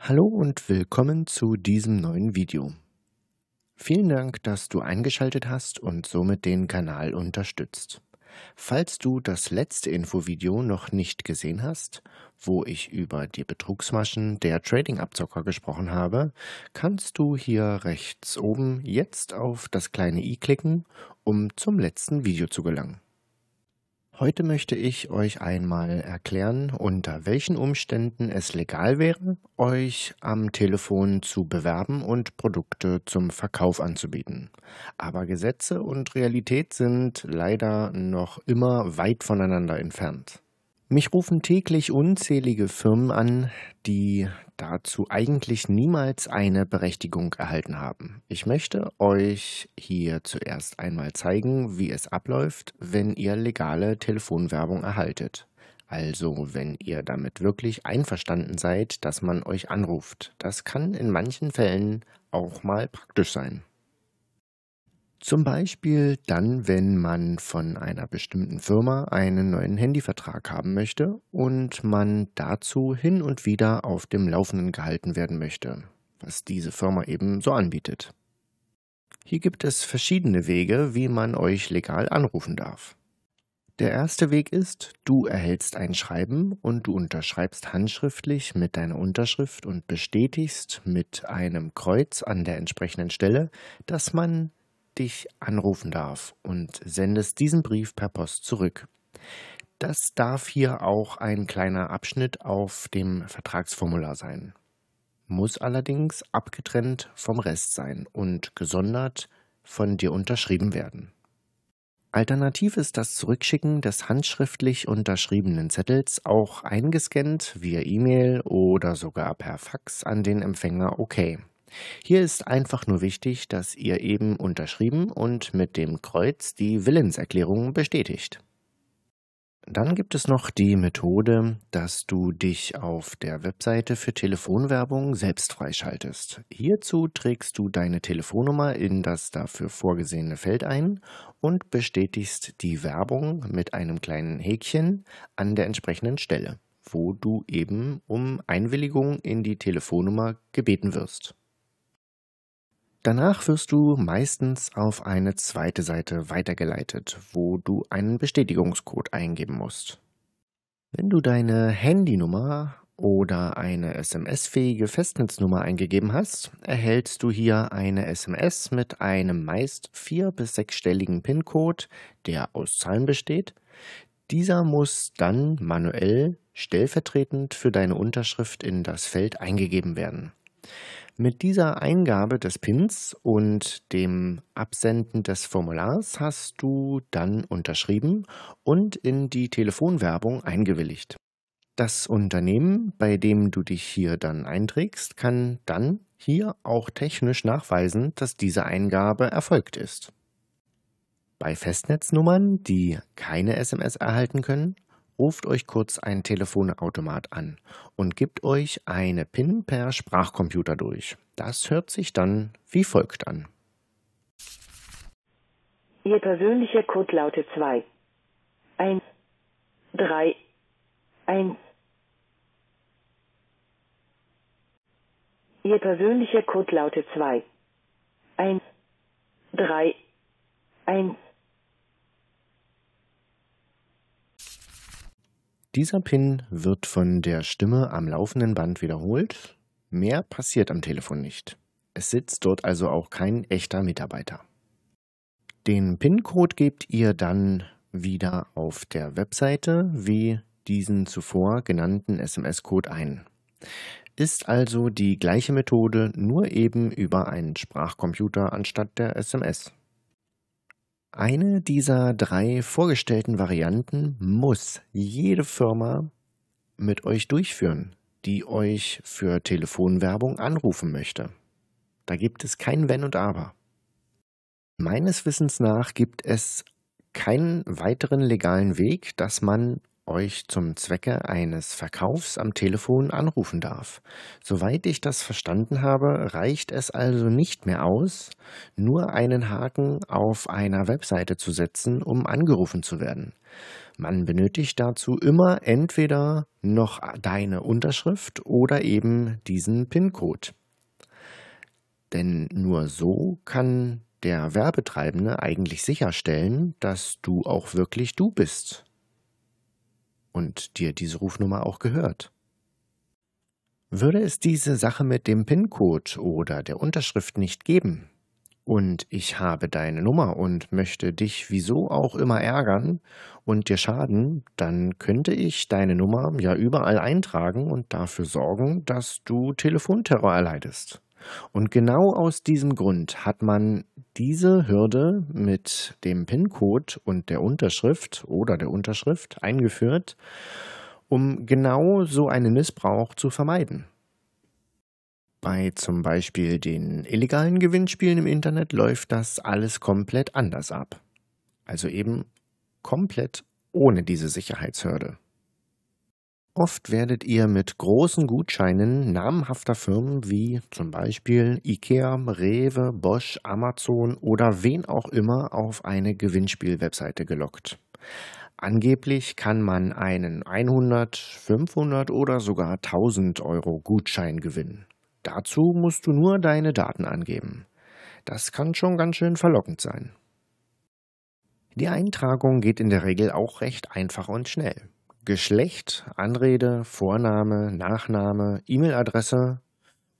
Hallo und willkommen zu diesem neuen Video. Vielen Dank, dass du eingeschaltet hast und somit den Kanal unterstützt. Falls du das letzte Infovideo noch nicht gesehen hast, wo ich über die Betrugsmaschen der Trading-Abzocker gesprochen habe, kannst du hier rechts oben jetzt auf das kleine i klicken, um zum letzten Video zu gelangen. Heute möchte ich euch einmal erklären, unter welchen Umständen es legal wäre, euch am Telefon zu bewerben und Produkte zum Verkauf anzubieten. Aber Gesetze und Realität sind leider noch immer weit voneinander entfernt. Mich rufen täglich unzählige Firmen an, die dazu eigentlich niemals eine Berechtigung erhalten haben. Ich möchte euch hier zuerst einmal zeigen, wie es abläuft, wenn ihr legale Telefonwerbung erhaltet. Also wenn ihr damit wirklich einverstanden seid, dass man euch anruft. Das kann in manchen Fällen auch mal praktisch sein. Zum Beispiel dann, wenn man von einer bestimmten Firma einen neuen Handyvertrag haben möchte und man dazu hin und wieder auf dem Laufenden gehalten werden möchte, was diese Firma eben so anbietet. Hier gibt es verschiedene Wege, wie man euch legal anrufen darf. Der erste Weg ist, du erhältst ein Schreiben und du unterschreibst handschriftlich mit deiner Unterschrift und bestätigst mit einem Kreuz an der entsprechenden Stelle, dass man dich anrufen darf und sendest diesen Brief per Post zurück. Das darf hier auch ein kleiner Abschnitt auf dem Vertragsformular sein, muss allerdings abgetrennt vom Rest sein und gesondert von dir unterschrieben werden. Alternativ ist das Zurückschicken des handschriftlich unterschriebenen Zettels auch eingescannt via E-Mail oder sogar per Fax an den Empfänger OK. Hier ist einfach nur wichtig, dass ihr eben unterschrieben und mit dem Kreuz die Willenserklärung bestätigt. Dann gibt es noch die Methode, dass du dich auf der Webseite für Telefonwerbung selbst freischaltest. Hierzu trägst du deine Telefonnummer in das dafür vorgesehene Feld ein und bestätigst die Werbung mit einem kleinen Häkchen an der entsprechenden Stelle, wo du eben um Einwilligung in die Telefonnummer gebeten wirst. Danach wirst du meistens auf eine zweite Seite weitergeleitet, wo du einen Bestätigungscode eingeben musst. Wenn du deine Handynummer oder eine SMS-fähige Festnetznummer eingegeben hast, erhältst du hier eine SMS mit einem meist vier- bis sechsstelligen PIN-Code, der aus Zahlen besteht. Dieser muss dann manuell stellvertretend für deine Unterschrift in das Feld eingegeben werden. Mit dieser Eingabe des Pins und dem Absenden des Formulars hast du dann unterschrieben und in die Telefonwerbung eingewilligt. Das Unternehmen, bei dem du dich hier dann einträgst, kann dann hier auch technisch nachweisen, dass diese Eingabe erfolgt ist. Bei Festnetznummern, die keine SMS erhalten können, ruft euch kurz ein Telefonautomat an und gibt euch eine PIN per Sprachcomputer durch. Das hört sich dann wie folgt an. Ihr persönlicher Code lautet 2. 1, 3, 1. Ihr persönlicher Code lautet 2. 1, 3, 1. Dieser Pin wird von der Stimme am laufenden Band wiederholt. Mehr passiert am Telefon nicht. Es sitzt dort also auch kein echter Mitarbeiter. Den PIN-Code gebt ihr dann wieder auf der Webseite wie diesen zuvor genannten SMS-Code ein. Ist also die gleiche Methode, nur eben über einen Sprachcomputer anstatt der SMS. Eine dieser drei vorgestellten Varianten muss jede Firma mit euch durchführen, die euch für Telefonwerbung anrufen möchte. Da gibt es kein Wenn und Aber. Meines Wissens nach gibt es keinen weiteren legalen Weg, dass man euch zum Zwecke eines Verkaufs am Telefon anrufen darf. Soweit ich das verstanden habe, reicht es also nicht mehr aus, nur einen Haken auf einer Webseite zu setzen, um angerufen zu werden. Man benötigt dazu immer entweder noch deine Unterschrift oder eben diesen PIN-Code. Denn nur so kann der Werbetreibende eigentlich sicherstellen, dass du auch wirklich du bist und dir diese Rufnummer auch gehört. Würde es diese Sache mit dem PIN-Code oder der Unterschrift nicht geben und ich habe deine Nummer und möchte dich wieso auch immer ärgern und dir schaden, dann könnte ich deine Nummer ja überall eintragen und dafür sorgen, dass du Telefonterror erleidest. Und genau aus diesem Grund hat man diese Hürde mit dem PIN-Code und der Unterschrift oder der Unterschrift eingeführt, um genau so einen Missbrauch zu vermeiden. Bei zum Beispiel den illegalen Gewinnspielen im Internet läuft das alles komplett anders ab. Also eben komplett ohne diese Sicherheitshürde. Oft werdet ihr mit großen Gutscheinen namhafter Firmen wie zum Beispiel IKEA, Rewe, Bosch, Amazon oder wen auch immer auf eine Gewinnspiel-Webseite gelockt. Angeblich kann man einen 100, 500 oder sogar 1000 Euro Gutschein gewinnen. Dazu musst du nur deine Daten angeben. Das kann schon ganz schön verlockend sein. Die Eintragung geht in der Regel auch recht einfach und schnell. Geschlecht, Anrede, Vorname, Nachname, E-Mail-Adresse.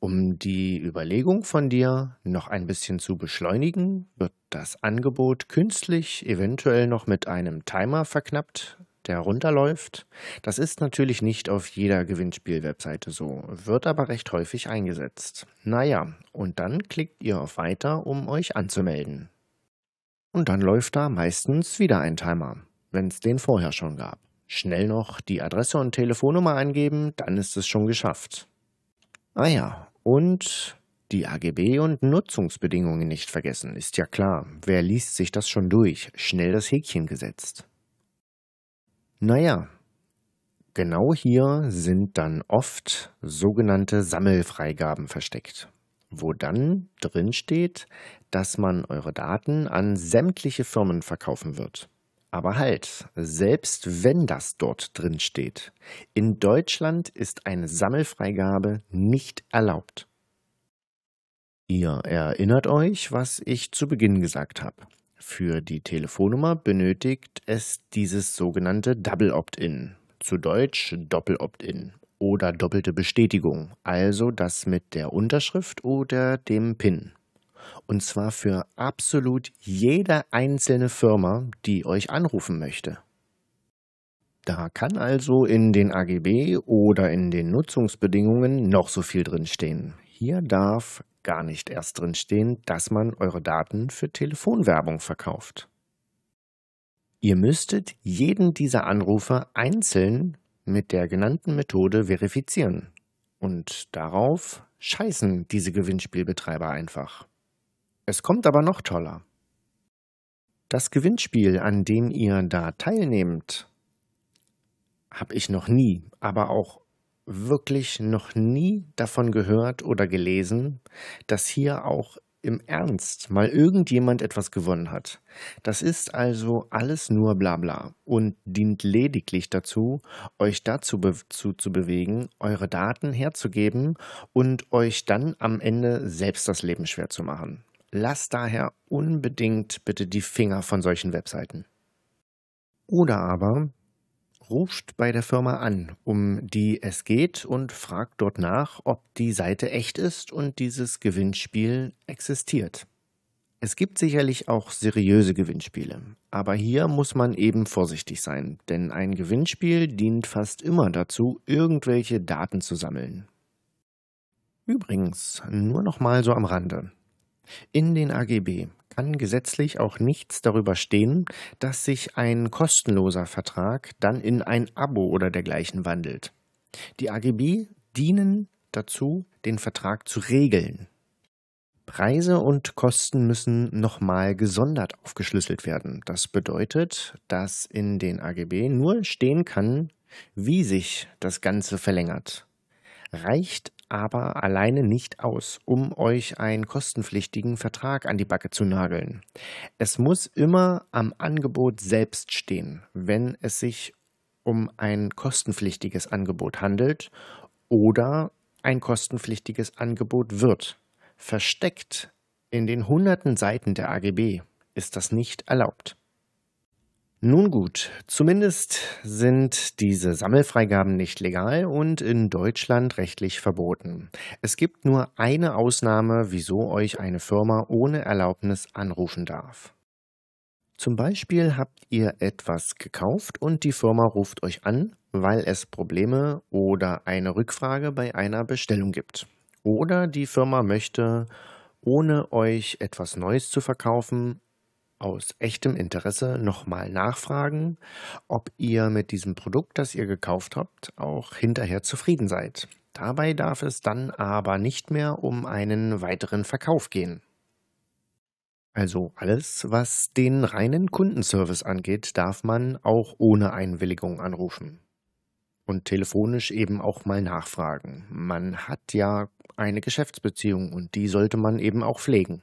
Um die Überlegung von dir noch ein bisschen zu beschleunigen, wird das Angebot künstlich eventuell noch mit einem Timer verknappt, der runterläuft. Das ist natürlich nicht auf jeder Gewinnspiel-Webseite so, wird aber recht häufig eingesetzt. Naja, und dann klickt ihr auf Weiter, um euch anzumelden. Und dann läuft da meistens wieder ein Timer, wenn es den vorher schon gab. Schnell noch die Adresse und Telefonnummer angeben, dann ist es schon geschafft. Ah ja, und die AGB und Nutzungsbedingungen nicht vergessen, ist ja klar. Wer liest sich das schon durch? Schnell das Häkchen gesetzt. Naja, genau hier sind dann oft sogenannte Sammelfreigaben versteckt, wo dann drin steht, dass man eure Daten an sämtliche Firmen verkaufen wird. Aber halt, selbst wenn das dort drin steht, in Deutschland ist eine Sammelfreigabe nicht erlaubt. Ihr erinnert euch, was ich zu Beginn gesagt habe. Für die Telefonnummer benötigt es dieses sogenannte Double Opt-in, zu Deutsch Doppel Opt-in oder doppelte Bestätigung, also das mit der Unterschrift oder dem PIN. Und zwar für absolut jede einzelne Firma, die euch anrufen möchte. Da kann also in den AGB oder in den Nutzungsbedingungen noch so viel drinstehen. Hier darf gar nicht erst drinstehen, dass man eure Daten für Telefonwerbung verkauft. Ihr müsstet jeden dieser Anrufe einzeln mit der genannten Methode verifizieren. Und darauf scheißen diese Gewinnspielbetreiber einfach. Es kommt aber noch toller. Das Gewinnspiel, an dem ihr da teilnehmt, habe ich noch nie, aber auch wirklich noch nie davon gehört oder gelesen, dass hier auch im Ernst mal irgendjemand etwas gewonnen hat. Das ist also alles nur Blabla und dient lediglich dazu, euch dazu be zu, zu bewegen, eure Daten herzugeben und euch dann am Ende selbst das Leben schwer zu machen lasst daher unbedingt bitte die Finger von solchen Webseiten. Oder aber ruft bei der Firma an, um die es geht, und fragt dort nach, ob die Seite echt ist und dieses Gewinnspiel existiert. Es gibt sicherlich auch seriöse Gewinnspiele, aber hier muss man eben vorsichtig sein, denn ein Gewinnspiel dient fast immer dazu, irgendwelche Daten zu sammeln. Übrigens, nur noch mal so am Rande. In den AGB kann gesetzlich auch nichts darüber stehen, dass sich ein kostenloser Vertrag dann in ein Abo oder dergleichen wandelt. Die AGB dienen dazu, den Vertrag zu regeln. Preise und Kosten müssen nochmal gesondert aufgeschlüsselt werden. Das bedeutet, dass in den AGB nur stehen kann, wie sich das Ganze verlängert. Reicht aber alleine nicht aus, um euch einen kostenpflichtigen Vertrag an die Backe zu nageln. Es muss immer am Angebot selbst stehen, wenn es sich um ein kostenpflichtiges Angebot handelt oder ein kostenpflichtiges Angebot wird. Versteckt in den hunderten Seiten der AGB ist das nicht erlaubt. Nun gut, zumindest sind diese Sammelfreigaben nicht legal und in Deutschland rechtlich verboten. Es gibt nur eine Ausnahme, wieso euch eine Firma ohne Erlaubnis anrufen darf. Zum Beispiel habt ihr etwas gekauft und die Firma ruft euch an, weil es Probleme oder eine Rückfrage bei einer Bestellung gibt. Oder die Firma möchte, ohne euch etwas Neues zu verkaufen, aus echtem Interesse nochmal nachfragen, ob ihr mit diesem Produkt, das ihr gekauft habt, auch hinterher zufrieden seid. Dabei darf es dann aber nicht mehr um einen weiteren Verkauf gehen. Also alles, was den reinen Kundenservice angeht, darf man auch ohne Einwilligung anrufen. Und telefonisch eben auch mal nachfragen. Man hat ja eine Geschäftsbeziehung und die sollte man eben auch pflegen.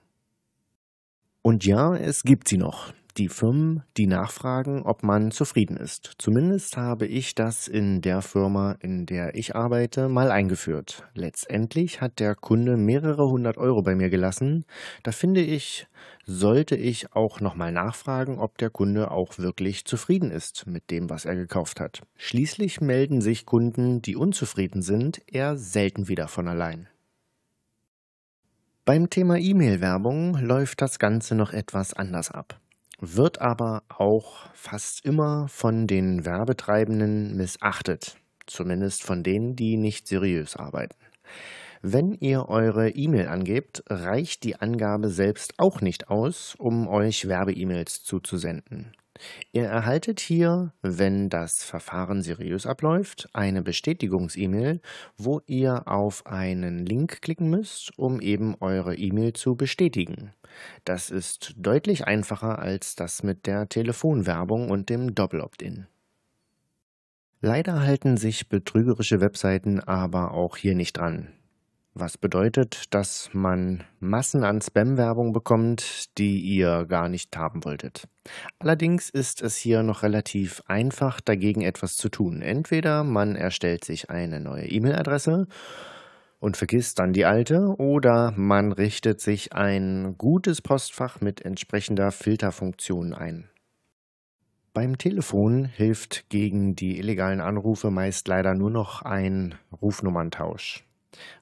Und ja, es gibt sie noch. Die Firmen, die nachfragen, ob man zufrieden ist. Zumindest habe ich das in der Firma, in der ich arbeite, mal eingeführt. Letztendlich hat der Kunde mehrere hundert Euro bei mir gelassen. Da finde ich, sollte ich auch nochmal nachfragen, ob der Kunde auch wirklich zufrieden ist mit dem, was er gekauft hat. Schließlich melden sich Kunden, die unzufrieden sind, eher selten wieder von allein. Beim Thema E-Mail-Werbung läuft das Ganze noch etwas anders ab, wird aber auch fast immer von den Werbetreibenden missachtet, zumindest von denen, die nicht seriös arbeiten. Wenn ihr eure E-Mail angebt, reicht die Angabe selbst auch nicht aus, um euch Werbe-E-Mails zuzusenden. Ihr erhaltet hier, wenn das Verfahren seriös abläuft, eine Bestätigungs-E-Mail, wo ihr auf einen Link klicken müsst, um eben eure E-Mail zu bestätigen. Das ist deutlich einfacher als das mit der Telefonwerbung und dem Doppel-Opt-in. Leider halten sich betrügerische Webseiten aber auch hier nicht dran was bedeutet, dass man Massen an Spam-Werbung bekommt, die ihr gar nicht haben wolltet. Allerdings ist es hier noch relativ einfach, dagegen etwas zu tun. Entweder man erstellt sich eine neue E-Mail-Adresse und vergisst dann die alte, oder man richtet sich ein gutes Postfach mit entsprechender Filterfunktion ein. Beim Telefon hilft gegen die illegalen Anrufe meist leider nur noch ein Rufnummerntausch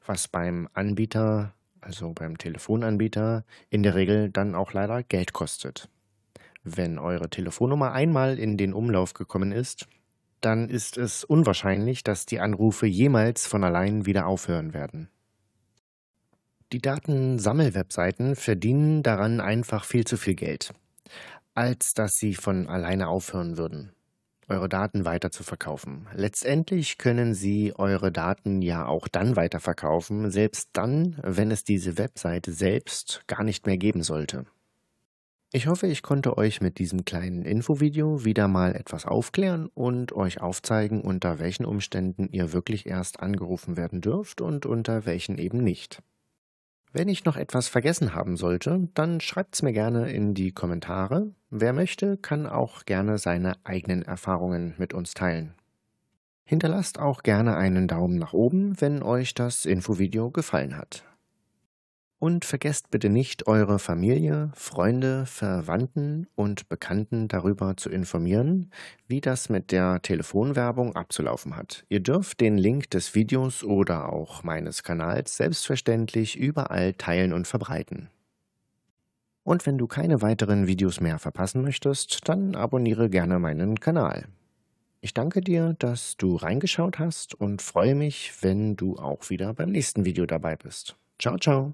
was beim Anbieter, also beim Telefonanbieter, in der Regel dann auch leider Geld kostet. Wenn eure Telefonnummer einmal in den Umlauf gekommen ist, dann ist es unwahrscheinlich, dass die Anrufe jemals von allein wieder aufhören werden. Die Datensammelwebseiten verdienen daran einfach viel zu viel Geld, als dass sie von alleine aufhören würden eure Daten weiter zu verkaufen. Letztendlich können sie eure Daten ja auch dann weiterverkaufen, selbst dann, wenn es diese Webseite selbst gar nicht mehr geben sollte. Ich hoffe, ich konnte euch mit diesem kleinen Infovideo wieder mal etwas aufklären und euch aufzeigen, unter welchen Umständen ihr wirklich erst angerufen werden dürft und unter welchen eben nicht. Wenn ich noch etwas vergessen haben sollte, dann schreibt es mir gerne in die Kommentare. Wer möchte, kann auch gerne seine eigenen Erfahrungen mit uns teilen. Hinterlasst auch gerne einen Daumen nach oben, wenn euch das Infovideo gefallen hat. Und vergesst bitte nicht, eure Familie, Freunde, Verwandten und Bekannten darüber zu informieren, wie das mit der Telefonwerbung abzulaufen hat. Ihr dürft den Link des Videos oder auch meines Kanals selbstverständlich überall teilen und verbreiten. Und wenn du keine weiteren Videos mehr verpassen möchtest, dann abonniere gerne meinen Kanal. Ich danke dir, dass du reingeschaut hast und freue mich, wenn du auch wieder beim nächsten Video dabei bist. Ciao, ciao!